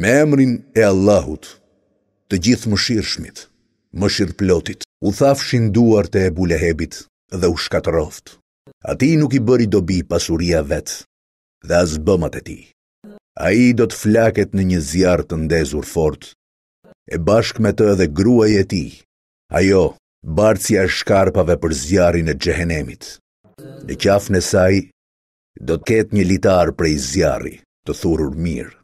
me emrin e Allahut, të gjithë më shirë shmit, më shirë plotit, u thafshin duar të e bulehebit dhe u shkatëroft. A ti nuk i bëri dobi pasuria vetë dhe as bëmat e ti. A i do të flaket në një zjarë të ndezur fort, e bashk me të edhe gruaj e ti, a jo, bartësja e shkarpave për zjarin e gjehenemit. Në qafën e saj, do të ketë një litarë prej zjarri të thurur mirë.